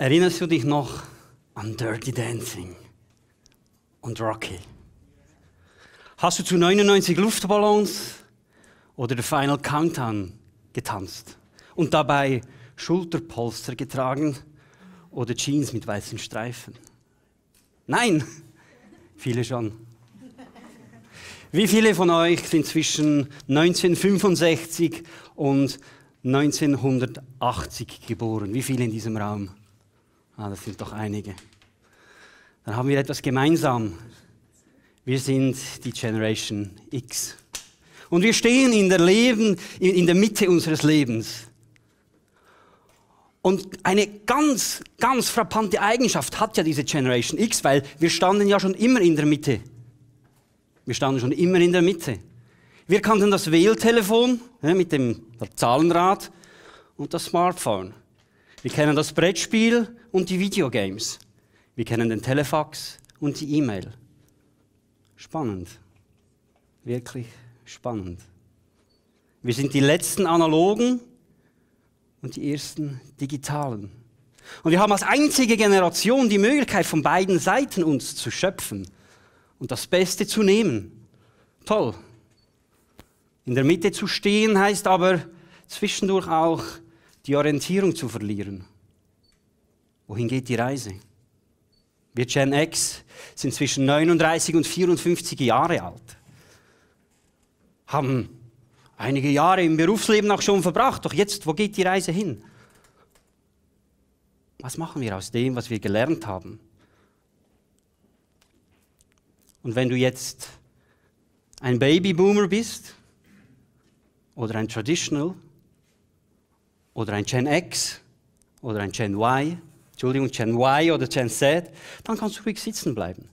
Erinnerst du dich noch an Dirty Dancing und Rocky? Hast du zu 99 Luftballons oder The Final Countdown getanzt und dabei Schulterpolster getragen oder Jeans mit weißen Streifen? Nein, viele schon. Wie viele von euch sind zwischen 1965 und 1980 geboren? Wie viele in diesem Raum? Ah, das sind doch einige. Dann haben wir etwas gemeinsam. Wir sind die Generation X. Und wir stehen in der, Leben, in der Mitte unseres Lebens. Und eine ganz, ganz frappante Eigenschaft hat ja diese Generation X, weil wir standen ja schon immer in der Mitte. Wir standen schon immer in der Mitte. Wir kannten das Wähltelefon mit dem Zahlenrad und das Smartphone. Wir kennen das Brettspiel und die Videogames. Wir kennen den Telefax und die E-Mail. Spannend. Wirklich spannend. Wir sind die letzten analogen und die ersten digitalen. Und wir haben als einzige Generation die Möglichkeit, von beiden Seiten uns zu schöpfen und das Beste zu nehmen. Toll. In der Mitte zu stehen heißt aber zwischendurch auch die Orientierung zu verlieren. Wohin geht die Reise? Wir Gen X sind zwischen 39 und 54 Jahre alt, haben einige Jahre im Berufsleben auch schon verbracht, doch jetzt, wo geht die Reise hin? Was machen wir aus dem, was wir gelernt haben? Und wenn du jetzt ein Babyboomer bist oder ein Traditional oder ein Gen X oder ein Gen Y, Entschuldigung, Gen Y oder Gen Z, dann kannst du ruhig sitzen bleiben.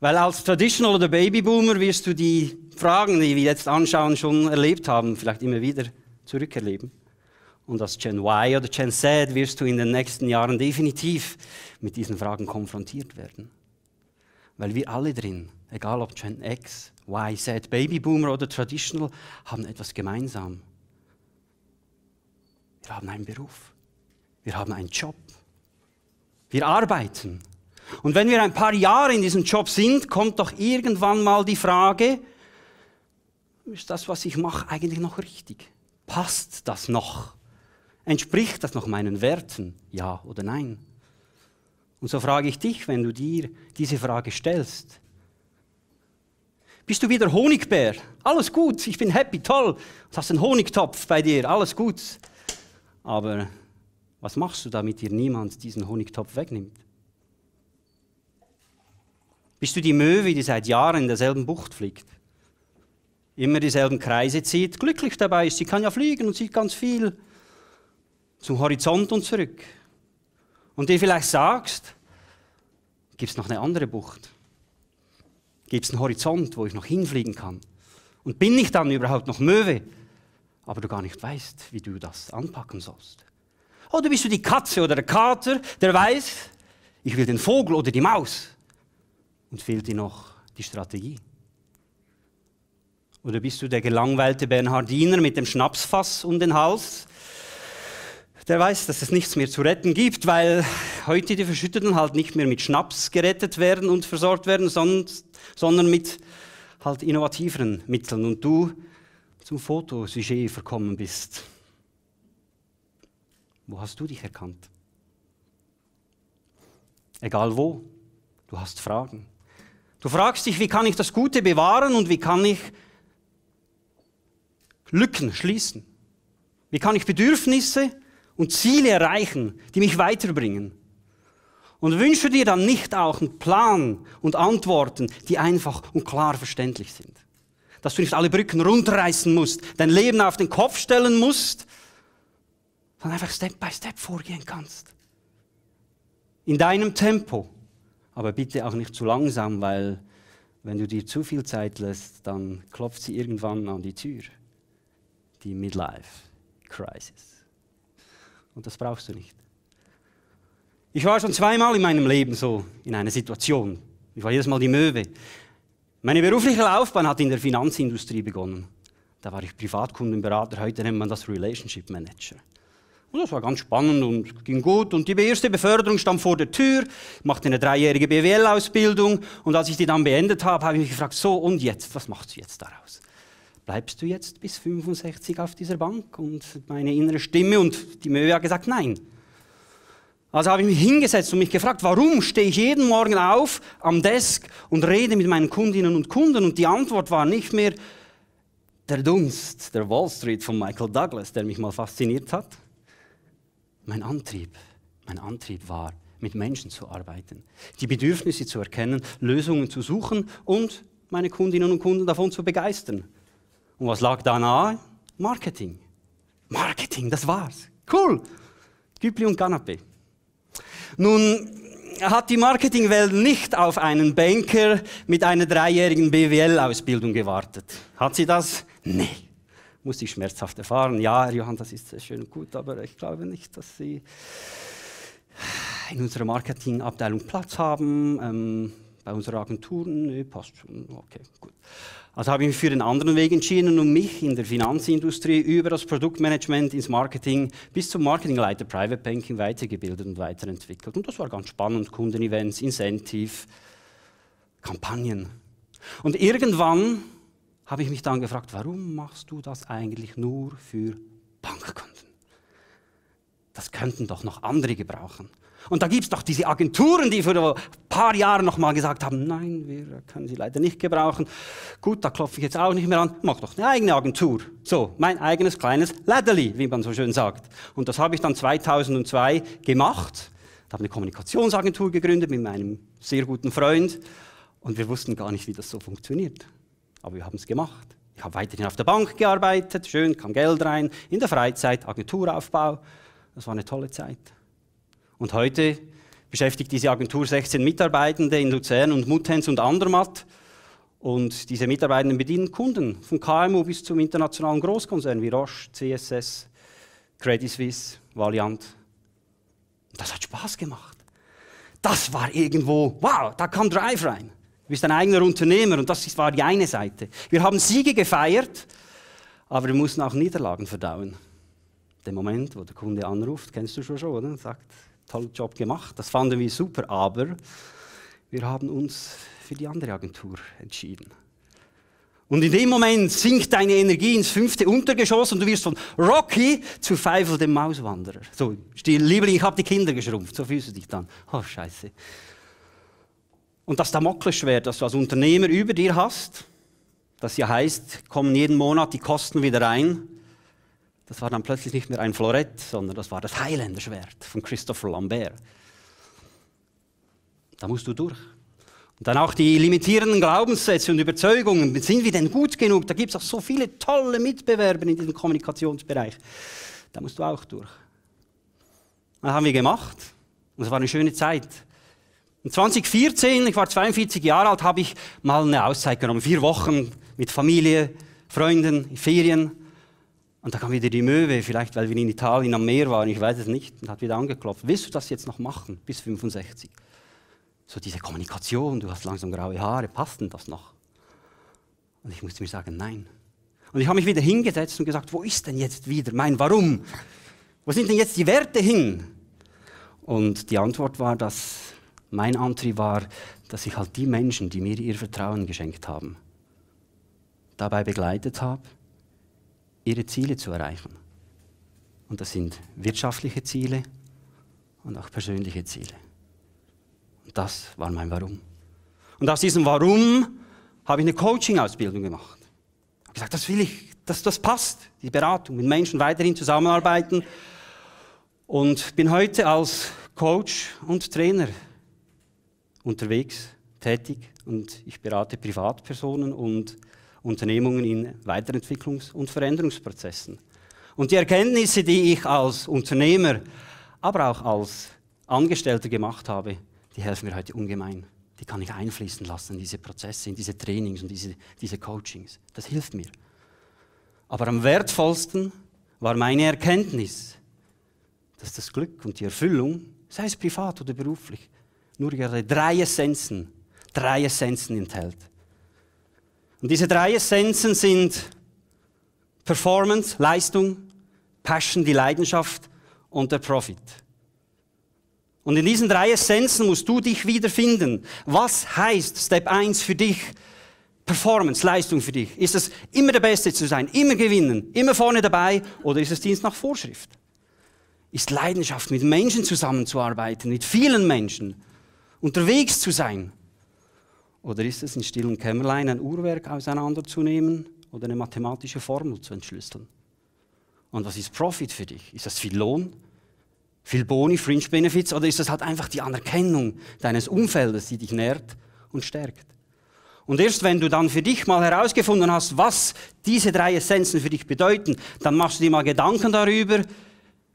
Weil als Traditional oder Babyboomer wirst du die Fragen, die wir jetzt anschauen, schon erlebt haben, vielleicht immer wieder zurückerleben. Und als Gen Y oder Gen Z wirst du in den nächsten Jahren definitiv mit diesen Fragen konfrontiert werden. Weil wir alle drin, egal ob Gen X, Y, Z, Babyboomer oder Traditional, haben etwas gemeinsam. Wir haben einen Beruf. Wir haben einen Job. Wir arbeiten. Und wenn wir ein paar Jahre in diesem Job sind, kommt doch irgendwann mal die Frage, ist das, was ich mache, eigentlich noch richtig? Passt das noch? Entspricht das noch meinen Werten? Ja oder nein? Und so frage ich dich, wenn du dir diese Frage stellst. Bist du wieder Honigbär? Alles gut, ich bin happy, toll. Du hast einen Honigtopf bei dir, alles gut. Aber was machst du, damit dir niemand diesen Honigtopf wegnimmt? Bist du die Möwe, die seit Jahren in derselben Bucht fliegt? Immer dieselben Kreise zieht, glücklich dabei ist, sie kann ja fliegen und sieht ganz viel zum Horizont und zurück. Und dir vielleicht sagst, gibt es noch eine andere Bucht? Gibt es einen Horizont, wo ich noch hinfliegen kann? Und bin ich dann überhaupt noch Möwe? aber du gar nicht weißt, wie du das anpacken sollst. Oder bist du die Katze oder der Kater, der weiß, ich will den Vogel oder die Maus und fehlt dir noch die Strategie? Oder bist du der gelangweilte Bernhardiner mit dem Schnapsfass um den Hals, der weiß, dass es nichts mehr zu retten gibt, weil heute die Verschütteten halt nicht mehr mit Schnaps gerettet werden und versorgt werden, sondern, mit halt innovativeren Mitteln. Und du zum Fotosujet eh verkommen bist. Wo hast du dich erkannt? Egal wo, du hast Fragen. Du fragst dich, wie kann ich das Gute bewahren und wie kann ich Lücken schließen? Wie kann ich Bedürfnisse und Ziele erreichen, die mich weiterbringen? Und wünsche dir dann nicht auch einen Plan und Antworten, die einfach und klar verständlich sind dass du nicht alle Brücken runterreißen musst, dein Leben auf den Kopf stellen musst, sondern einfach Step by Step vorgehen kannst. In deinem Tempo. Aber bitte auch nicht zu langsam, weil wenn du dir zu viel Zeit lässt, dann klopft sie irgendwann an die Tür. Die Midlife Crisis. Und das brauchst du nicht. Ich war schon zweimal in meinem Leben so in einer Situation. Ich war jedes Mal die Möwe. Meine berufliche Laufbahn hat in der Finanzindustrie begonnen. Da war ich Privatkundenberater, heute nennt man das Relationship Manager. Und das war ganz spannend und ging gut. Und die erste Beförderung stand vor der Tür. Ich machte eine dreijährige BWL-Ausbildung. Und als ich die dann beendet habe, habe ich mich gefragt, so und jetzt, was machst du jetzt daraus? Bleibst du jetzt bis 65 auf dieser Bank? Und meine innere Stimme und die Möwe haben gesagt, nein, also habe ich mich hingesetzt und mich gefragt, warum stehe ich jeden Morgen auf am Desk und rede mit meinen Kundinnen und Kunden? Und die Antwort war nicht mehr der Dunst der Wall Street von Michael Douglas, der mich mal fasziniert hat. Mein Antrieb, mein Antrieb war, mit Menschen zu arbeiten, die Bedürfnisse zu erkennen, Lösungen zu suchen und meine Kundinnen und Kunden davon zu begeistern. Und was lag da nahe? Marketing. Marketing, das war's. Cool. Gübli und Canapé. Nun hat die Marketingwelt nicht auf einen Banker mit einer dreijährigen BWL-Ausbildung gewartet. Hat sie das? Nee. Muss ich schmerzhaft erfahren. Ja, Johann, das ist sehr schön und gut, aber ich glaube nicht, dass Sie in unserer Marketingabteilung Platz haben. Ähm, bei unserer Agentur, nee, passt schon, okay, gut. Also habe ich mich für den anderen Weg entschieden und mich in der Finanzindustrie über das Produktmanagement ins Marketing bis zum Marketingleiter Private Banking weitergebildet und weiterentwickelt. Und das war ganz spannend, Kundenevents, Incentive, Kampagnen. Und irgendwann habe ich mich dann gefragt, warum machst du das eigentlich nur für Bankkunden? Das könnten doch noch andere gebrauchen. Und da gibt es doch diese Agenturen, die vor ein paar Jahren noch mal gesagt haben, nein, wir können sie leider nicht gebrauchen. Gut, da klopfe ich jetzt auch nicht mehr an, mach doch eine eigene Agentur. So, mein eigenes kleines Lederli, wie man so schön sagt. Und das habe ich dann 2002 gemacht. Ich habe eine Kommunikationsagentur gegründet mit meinem sehr guten Freund und wir wussten gar nicht, wie das so funktioniert. Aber wir haben es gemacht. Ich habe weiterhin auf der Bank gearbeitet, schön kam Geld rein, in der Freizeit, Agenturaufbau. Das war eine tolle Zeit. Und heute beschäftigt diese Agentur 16 Mitarbeitende in Luzern und Muttenz und Andermatt. Und diese Mitarbeitenden bedienen Kunden, von KMU bis zum internationalen Großkonzern wie Roche, CSS, Credit Suisse, Valiant. Und das hat Spaß gemacht. Das war irgendwo, wow, da kam Drive rein. Du bist ein eigener Unternehmer und das war die eine Seite. Wir haben Siege gefeiert, aber wir mussten auch Niederlagen verdauen. Den Moment, wo der Kunde anruft, kennst du schon, oder? sagt, tollen Job gemacht, das fanden wir super, aber wir haben uns für die andere Agentur entschieden. Und in dem Moment sinkt deine Energie ins fünfte Untergeschoss und du wirst von Rocky zu Pfeifel, dem Mauswanderer. So, still, Liebling, ich habe die Kinder geschrumpft. So fühlst du dich dann. Oh, scheiße. Und das Damoklesschwert, das du als Unternehmer über dir hast, das ja heißt, kommen jeden Monat die Kosten wieder rein, das war dann plötzlich nicht mehr ein Florett, sondern das war das Heiländerschwert von Christopher Lambert. Da musst du durch. Und dann auch die limitierenden Glaubenssätze und Überzeugungen. Sind wir denn gut genug? Da gibt es auch so viele tolle Mitbewerber in diesem Kommunikationsbereich. Da musst du auch durch. Das haben wir gemacht. Und es war eine schöne Zeit. Und 2014, ich war 42 Jahre alt, habe ich mal eine Auszeit genommen. Vier Wochen mit Familie, Freunden, Ferien. Und da kam wieder die Möwe, vielleicht weil wir in Italien am Meer waren, ich weiß es nicht, und hat wieder angeklopft. Willst du das jetzt noch machen bis 65? So diese Kommunikation, du hast langsam graue Haare, passt denn das noch? Und ich musste mir sagen, nein. Und ich habe mich wieder hingesetzt und gesagt, wo ist denn jetzt wieder mein Warum? Wo sind denn jetzt die Werte hin? Und die Antwort war, dass mein Antrieb war, dass ich halt die Menschen, die mir ihr Vertrauen geschenkt haben, dabei begleitet habe ihre Ziele zu erreichen. Und das sind wirtschaftliche Ziele und auch persönliche Ziele. Und das war mein Warum. Und aus diesem Warum habe ich eine Coaching-Ausbildung gemacht. Ich habe gesagt, das will ich, das, das passt, die Beratung, mit Menschen weiterhin zusammenarbeiten. Und bin heute als Coach und Trainer unterwegs, tätig und ich berate Privatpersonen und Unternehmungen in Weiterentwicklungs- und Veränderungsprozessen. Und die Erkenntnisse, die ich als Unternehmer, aber auch als Angestellter gemacht habe, die helfen mir heute ungemein. Die kann ich einfließen lassen in diese Prozesse, in diese Trainings und diese, diese Coachings. Das hilft mir. Aber am wertvollsten war meine Erkenntnis, dass das Glück und die Erfüllung, sei es privat oder beruflich, nur ihre drei Essenzen, drei Essenzen enthält. Und diese drei Essenzen sind Performance, Leistung, Passion, die Leidenschaft und der Profit. Und in diesen drei Essenzen musst du dich wiederfinden. Was heißt Step 1 für dich? Performance, Leistung für dich. Ist es immer der Beste zu sein, immer gewinnen, immer vorne dabei oder ist es Dienst nach Vorschrift? Ist Leidenschaft, mit Menschen zusammenzuarbeiten, mit vielen Menschen, unterwegs zu sein, oder ist es in stillen Kämmerlein ein Uhrwerk auseinanderzunehmen oder eine mathematische Formel zu entschlüsseln? Und was ist Profit für dich? Ist das viel Lohn? Viel Boni, Fringe Benefits? Oder ist das halt einfach die Anerkennung deines Umfeldes, die dich nährt und stärkt? Und erst wenn du dann für dich mal herausgefunden hast, was diese drei Essenzen für dich bedeuten, dann machst du dir mal Gedanken darüber,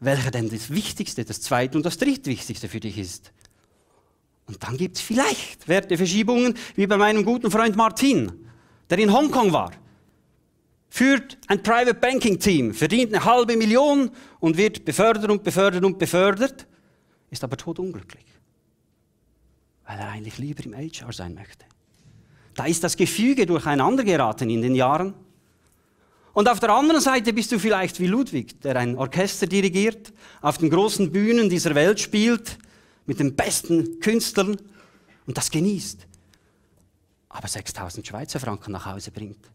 welcher denn das Wichtigste, das Zweite und das Drittwichtigste für dich ist. Und dann gibt es vielleicht Werteverschiebungen, wie bei meinem guten Freund Martin, der in Hongkong war, führt ein Private Banking Team, verdient eine halbe Million und wird befördert und befördert und befördert, ist aber todunglücklich, weil er eigentlich lieber im HR sein möchte. Da ist das Gefüge durcheinander geraten in den Jahren. Und auf der anderen Seite bist du vielleicht wie Ludwig, der ein Orchester dirigiert, auf den großen Bühnen dieser Welt spielt, mit den besten Künstlern und das genießt. Aber 6000 Schweizer Franken nach Hause bringt.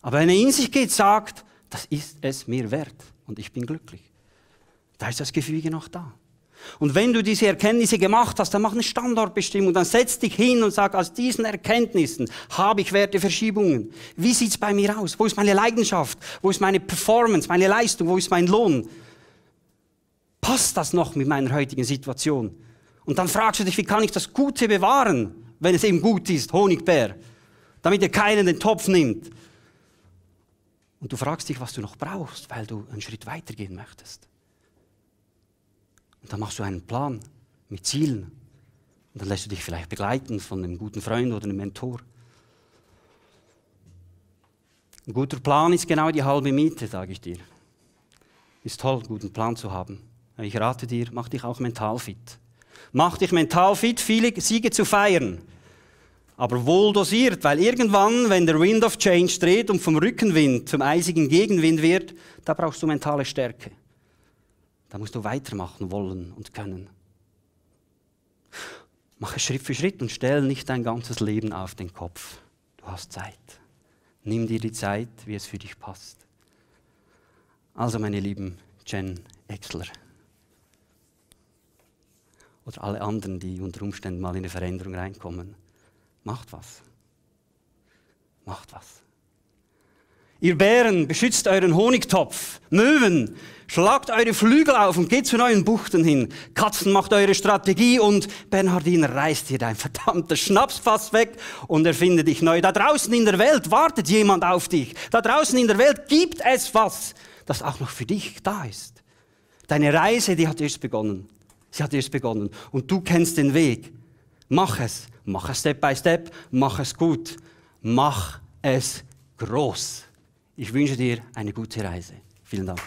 Aber wenn er in sich geht, sagt, das ist es mir wert und ich bin glücklich. Da ist das Gefüge noch da. Und wenn du diese Erkenntnisse gemacht hast, dann mach eine Standortbestimmung, dann setz dich hin und sag, aus diesen Erkenntnissen habe ich Werteverschiebungen. Wie sieht es bei mir aus? Wo ist meine Leidenschaft? Wo ist meine Performance, meine Leistung? Wo ist mein Lohn? Passt das noch mit meiner heutigen Situation? Und dann fragst du dich, wie kann ich das Gute bewahren, wenn es eben gut ist, Honigbär, damit dir keiner den Topf nimmt. Und du fragst dich, was du noch brauchst, weil du einen Schritt weiter gehen möchtest. Und dann machst du einen Plan mit Zielen. Und dann lässt du dich vielleicht begleiten von einem guten Freund oder einem Mentor. Ein guter Plan ist genau die halbe Miete, sage ich dir. Ist toll, einen guten Plan zu haben. Ich rate dir, mach dich auch mental fit. Mach dich mental fit, viele Siege zu feiern. Aber wohl dosiert, weil irgendwann, wenn der Wind of Change dreht und vom Rückenwind zum eisigen Gegenwind wird, da brauchst du mentale Stärke. Da musst du weitermachen wollen und können. Mache Schritt für Schritt und stell nicht dein ganzes Leben auf den Kopf. Du hast Zeit. Nimm dir die Zeit, wie es für dich passt. Also, meine lieben Jen Exler oder alle anderen, die unter Umständen mal in eine Veränderung reinkommen. Macht was. Macht was. Ihr Bären, beschützt euren Honigtopf. Möwen, schlagt eure Flügel auf und geht zu neuen Buchten hin. Katzen, macht eure Strategie und Bernhardiner reißt hier dein verdammtes Schnapsfass weg und erfindet dich neu. Da draußen in der Welt wartet jemand auf dich. Da draußen in der Welt gibt es was, das auch noch für dich da ist. Deine Reise, die hat erst begonnen. Sie hat erst begonnen. Und du kennst den Weg. Mach es. Mach es Step by Step. Mach es gut. Mach es groß. Ich wünsche dir eine gute Reise. Vielen Dank.